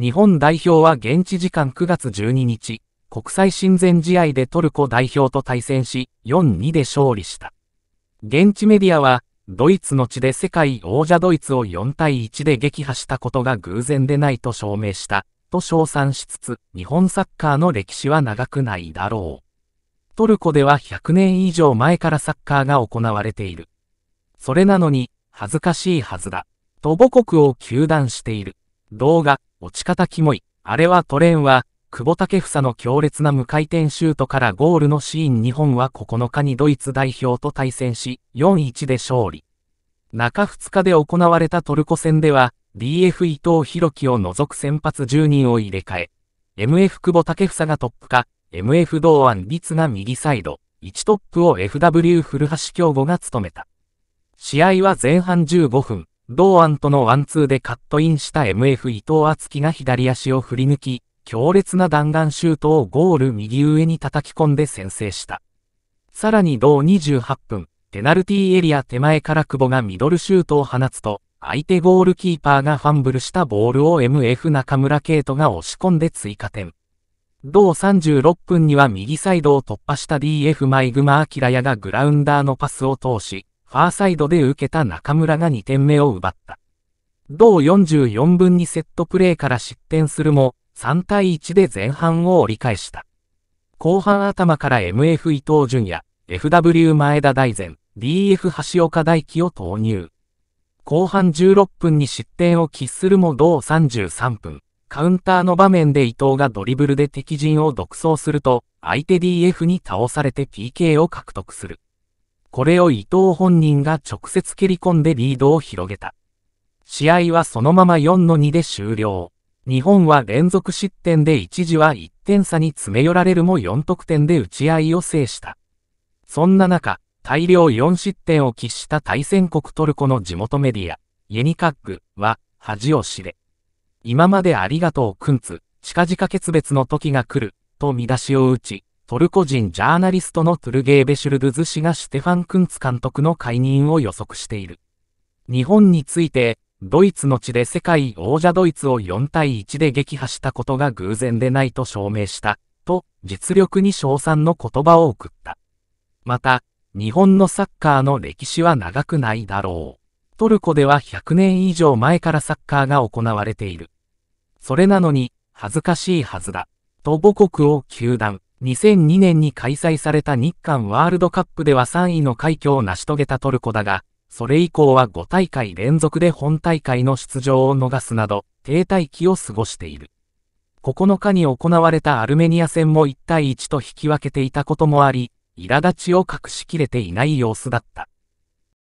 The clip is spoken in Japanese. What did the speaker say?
日本代表は現地時間9月12日、国際親善試合でトルコ代表と対戦し、4-2で勝利した。現地メディアは、ドイツの地で世界王者ドイツを4対1で撃破したことが偶然でないと証明した、と称賛しつつ、日本サッカーの歴史は長くないだろう。トルコでは100年以上前からサッカーが行われている。それなのに、恥ずかしいはずだ。と母国を糾弾している。動画、落ち方キモい。あれはトレーンは、久保建英の強烈な無回転シュートからゴールのシーン日本は9日にドイツ代表と対戦し、4-1で勝利。中2日で行われたトルコ戦では、DF 伊藤博樹を除く先発10人を入れ替え、MF 久保建英がトップか、MF 同安律が右サイド、1トップを FW 古橋京吾が務めた。試合は前半15分、同案とのワンツーでカットインした MF 伊藤敦樹が左足を振り抜き、強烈な弾丸シュートをゴール右上に叩き込んで先制した。さらに同28分、ペナルティーエリア手前から久保がミドルシュートを放つと、相手ゴールキーパーがファンブルしたボールを MF 中村圭斗が押し込んで追加点。同36分には右サイドを突破した DF マイグマアキラヤがグラウンダーのパスを通し、ファーサイドで受けた中村が2点目を奪った。同44分にセットプレーから失点するも、3対1で前半を折り返した。後半頭から MF 伊藤淳也、FW 前田大然、DF 橋岡大輝を投入。後半16分に失点を喫するも同33分、カウンターの場面で伊藤がドリブルで敵陣を独走すると、相手 DF に倒されて PK を獲得する。これを伊藤本人が直接蹴り込んでリードを広げた。試合はそのまま4の2で終了。日本は連続失点で一時は1点差に詰め寄られるも4得点で打ち合いを制した。そんな中、大量4失点を喫した対戦国トルコの地元メディア、ユニカッグは恥を知れ。今までありがとうくんつ、近々決別の時が来る、と見出しを打ち、トルコ人ジャーナリストのトゥルゲーベ・シュルドゥズ氏がシュテファン・クンツ監督の解任を予測している。日本について、ドイツの地で世界王者ドイツを4対1で撃破したことが偶然でないと証明した、と実力に称賛の言葉を送った。また、日本のサッカーの歴史は長くないだろう。トルコでは100年以上前からサッカーが行われている。それなのに、恥ずかしいはずだ。と母国を糾弾。2002年に開催された日韓ワールドカップでは3位の快挙を成し遂げたトルコだが、それ以降は5大会連続で本大会の出場を逃すなど、停滞期を過ごしている。9日に行われたアルメニア戦も1対1と引き分けていたこともあり、苛立ちを隠しきれていない様子だった。